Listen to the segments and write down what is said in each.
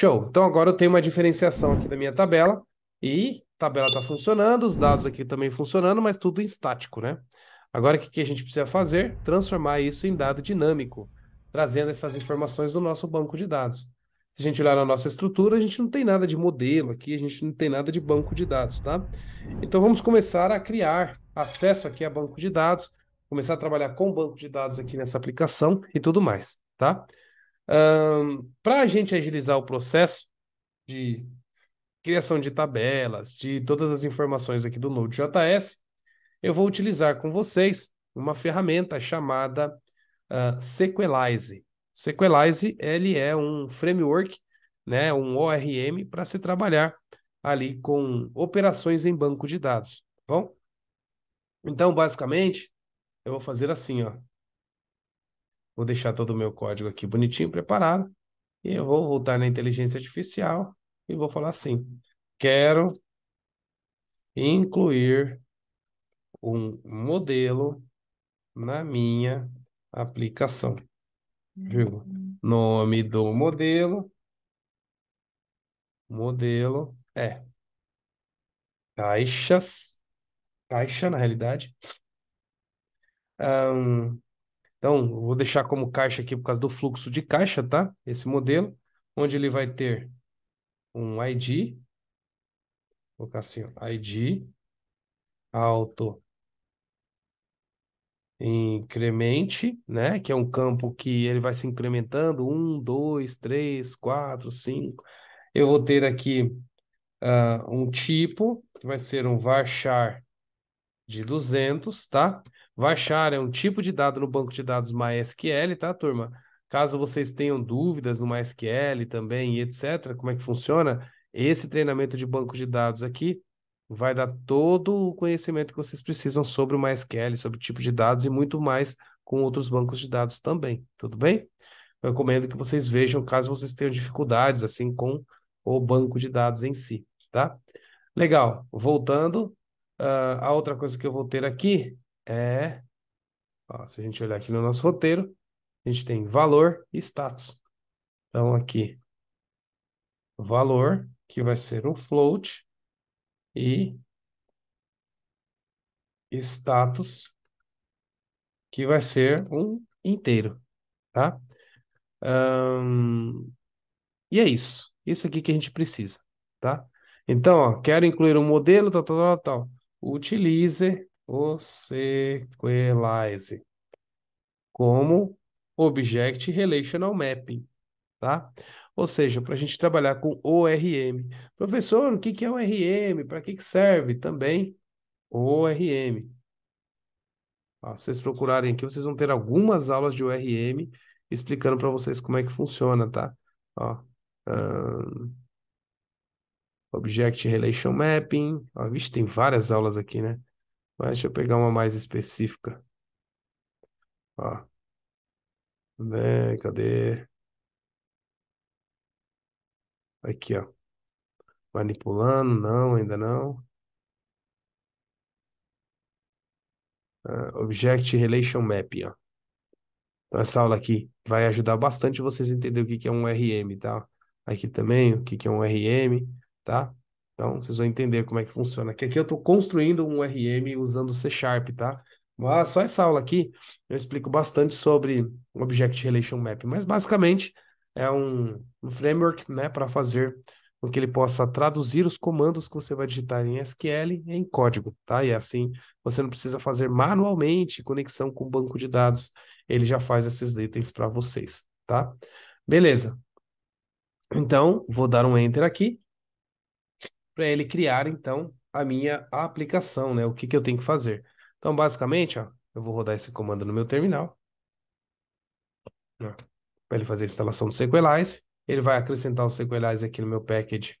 Show. Então agora eu tenho uma diferenciação aqui da minha tabela e a tabela está funcionando, os dados aqui também funcionando, mas tudo em estático, né? Agora o que, que a gente precisa fazer? Transformar isso em dado dinâmico, trazendo essas informações do nosso banco de dados. Se a gente olhar na nossa estrutura, a gente não tem nada de modelo aqui, a gente não tem nada de banco de dados, tá? Então vamos começar a criar acesso aqui a banco de dados, começar a trabalhar com banco de dados aqui nessa aplicação e tudo mais, tá? Um, Para a gente agilizar o processo de criação de tabelas, de todas as informações aqui do Node.js, eu vou utilizar com vocês uma ferramenta chamada uh, Sequelize. Sequelize ele é um framework, né, um ORM para se trabalhar ali com operações em banco de dados, tá bom? Então, basicamente, eu vou fazer assim, ó. Vou deixar todo o meu código aqui bonitinho, preparado. E eu vou voltar na inteligência artificial e vou falar assim: quero incluir um modelo na minha aplicação. Viu? Uhum. Nome do modelo. Modelo é caixas. Caixa, na realidade. Um, então, eu vou deixar como caixa aqui por causa do fluxo de caixa, tá? Esse modelo, onde ele vai ter um ID, vou colocar assim, ID, auto incremente, né? Que é um campo que ele vai se incrementando, um, dois, três, quatro, cinco. Eu vou ter aqui uh, um tipo, que vai ser um varchar de 200, tá? Varchar é um tipo de dado no banco de dados MySQL, tá, turma? Caso vocês tenham dúvidas no MySQL também etc, como é que funciona, esse treinamento de banco de dados aqui vai dar todo o conhecimento que vocês precisam sobre o MySQL, sobre o tipo de dados e muito mais com outros bancos de dados também, tudo bem? Eu recomendo que vocês vejam caso vocês tenham dificuldades assim com o banco de dados em si, tá? Legal, voltando, uh, a outra coisa que eu vou ter aqui é. Ó, se a gente olhar aqui no nosso roteiro, a gente tem valor e status. Então, aqui, valor, que vai ser o float, e status, que vai ser um inteiro, tá? Um, e é isso. Isso aqui que a gente precisa, tá? Então, ó, quero incluir um modelo, tal, tal, tal, tal. Utilize o sequelize como Object Relational Mapping, tá? Ou seja, para a gente trabalhar com ORM. Professor, o que, que é ORM? Para que, que serve? Também ORM. se vocês procurarem aqui, vocês vão ter algumas aulas de ORM explicando para vocês como é que funciona, tá? Ó, um, Object Relation Mapping. Ó, vixe, tem várias aulas aqui, né? Mas deixa eu pegar uma mais específica. Ó. vem, cadê? Aqui, ó. Manipulando, não, ainda não. Uh, Object Relation Map, ó. Então, essa aula aqui vai ajudar bastante vocês a entender o que, que é um RM, tá? Aqui também, o que, que é um RM, tá? Então, vocês vão entender como é que funciona. aqui eu estou construindo um RM usando C Sharp, tá? Mas só essa aula aqui eu explico bastante sobre o Object Relation Map. Mas basicamente é um, um framework né, para fazer com que ele possa traduzir os comandos que você vai digitar em SQL em código, tá? E assim você não precisa fazer manualmente conexão com o banco de dados. Ele já faz esses itens para vocês, tá? Beleza. Então, vou dar um enter aqui para ele criar então a minha aplicação, né? O que, que eu tenho que fazer. Então, basicamente, ó, eu vou rodar esse comando no meu terminal. Né? Para ele fazer a instalação do Sequelize. Ele vai acrescentar o Sequelize aqui no meu package,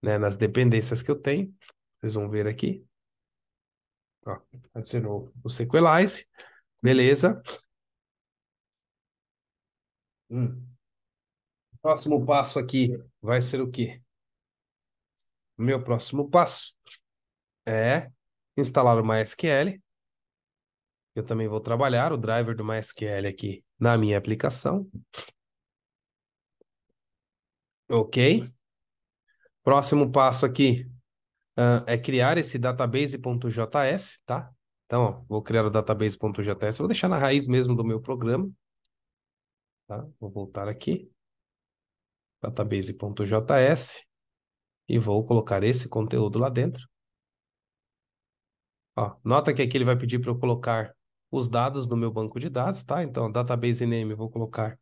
né, nas dependências que eu tenho. Vocês vão ver aqui. Ó, adicionou o Sequelize. Beleza. Hum. Próximo passo aqui vai ser o quê? Meu próximo passo é instalar o MySQL. Eu também vou trabalhar o driver do MySQL aqui na minha aplicação. Ok. Próximo passo aqui uh, é criar esse database.js, tá? Então, ó, vou criar o database.js, vou deixar na raiz mesmo do meu programa. Tá? Vou voltar aqui. Database.js e vou colocar esse conteúdo lá dentro. Ó, nota que aqui ele vai pedir para eu colocar os dados no meu banco de dados, tá? Então, database name, vou colocar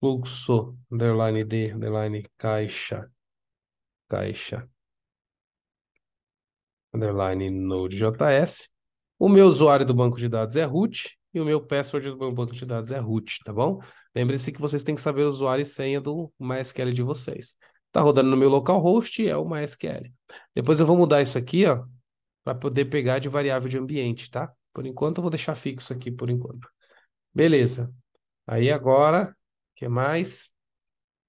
fluxo, underline D, underline caixa, caixa, underline node.js. O meu usuário do banco de dados é root e o meu password do meu banco de dados é root, tá bom? Lembre-se que vocês têm que saber o usuário e senha do MySQL de vocês. Está rodando no meu localhost, é o MySQL. Depois eu vou mudar isso aqui, ó, para poder pegar de variável de ambiente, tá? Por enquanto eu vou deixar fixo aqui, por enquanto. Beleza. Aí agora, o que mais?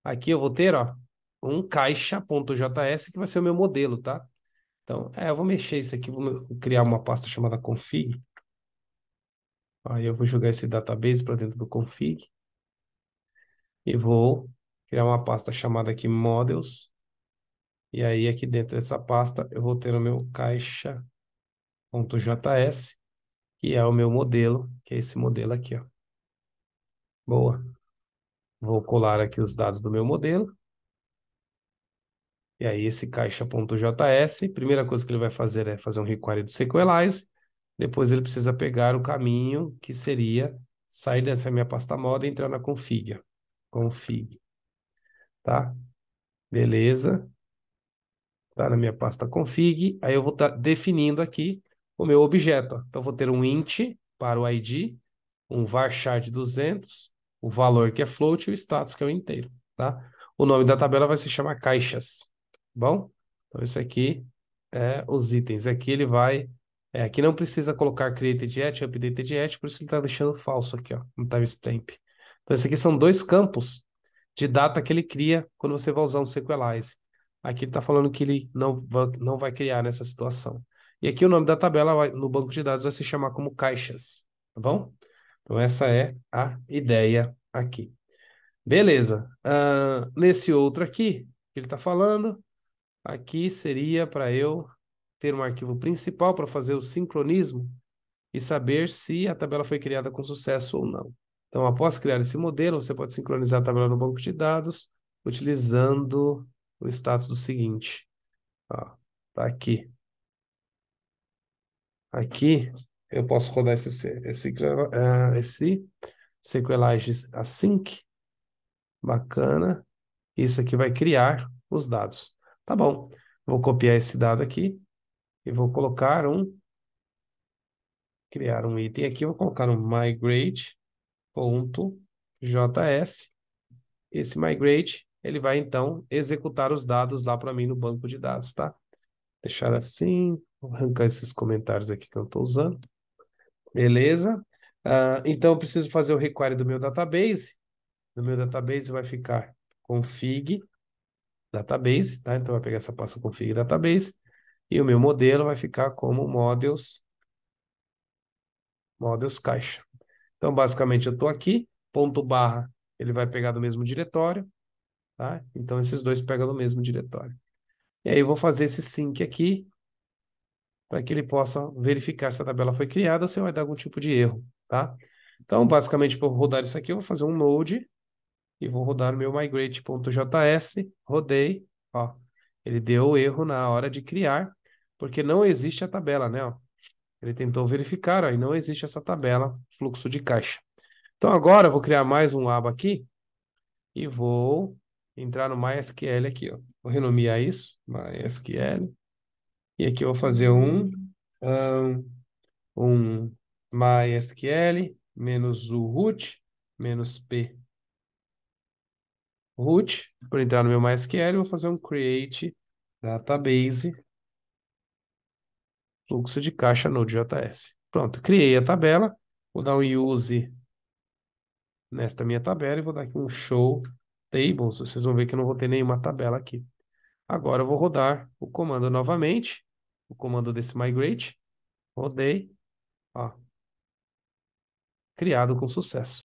Aqui eu vou ter, ó, um caixa.js que vai ser o meu modelo, tá? Então, é, eu vou mexer isso aqui, vou criar uma pasta chamada config. Aí eu vou jogar esse database para dentro do config. E vou criar uma pasta chamada aqui Models. E aí aqui dentro dessa pasta eu vou ter o meu caixa.js, que é o meu modelo, que é esse modelo aqui, ó. Boa. Vou colar aqui os dados do meu modelo. E aí esse caixa.js, primeira coisa que ele vai fazer é fazer um require do SQLize. Depois ele precisa pegar o caminho que seria sair dessa minha pasta moda e entrar na config. Config tá? Beleza. Tá na minha pasta config. Aí eu vou estar tá definindo aqui o meu objeto. Então, eu vou ter um int para o id, um varchar de 200, o valor que é float e o status que é o inteiro, tá? O nome da tabela vai se chamar caixas, tá bom? Então, isso aqui é os itens. Aqui ele vai... É, aqui não precisa colocar created yet, updated yet, por isso ele está deixando falso aqui, ó, no timestamp. Então, esse aqui são dois campos de data que ele cria quando você vai usar um SQLize. Aqui ele está falando que ele não vai, não vai criar nessa situação. E aqui o nome da tabela vai, no banco de dados vai se chamar como caixas, tá bom? Então essa é a ideia aqui. Beleza. Uh, nesse outro aqui, que ele está falando, aqui seria para eu ter um arquivo principal para fazer o sincronismo e saber se a tabela foi criada com sucesso ou não. Então, após criar esse modelo, você pode sincronizar a tabela no banco de dados utilizando o status do seguinte. tá aqui. Aqui eu posso rodar esse, esse, eh, esse SQLite async. Bacana. Isso aqui vai criar os dados. Tá bom. Vou copiar esse dado aqui e vou colocar um criar um item aqui, vou colocar um migrate ponto JS. Esse migrate, ele vai então executar os dados lá para mim no banco de dados, tá? Deixar assim, vou arrancar esses comentários aqui que eu estou usando. Beleza? Uh, então, eu preciso fazer o require do meu database. No meu database vai ficar config database, tá? Então, vai pegar essa pasta config database. E o meu modelo vai ficar como models, models caixa. Então, basicamente, eu estou aqui, ponto barra, ele vai pegar do mesmo diretório, tá? Então, esses dois pegam do mesmo diretório. E aí, eu vou fazer esse sync aqui, para que ele possa verificar se a tabela foi criada ou se vai dar algum tipo de erro, tá? Então, basicamente, para rodar isso aqui, eu vou fazer um node e vou rodar o meu migrate.js, rodei, ó, ele deu erro na hora de criar, porque não existe a tabela, né, ó. Ele tentou verificar, aí não existe essa tabela fluxo de caixa. Então agora eu vou criar mais um aba aqui e vou entrar no MySQL aqui, ó. Vou renomear isso, MySQL. E aqui eu vou fazer um, um, um MySQL menos o root menos p root. Para entrar no meu MySQL, eu vou fazer um create database fluxo de caixa Node.js. Pronto, criei a tabela, vou dar um use nesta minha tabela e vou dar aqui um show tables. Vocês vão ver que eu não vou ter nenhuma tabela aqui. Agora eu vou rodar o comando novamente, o comando desse migrate. Rodei, ó. Criado com sucesso.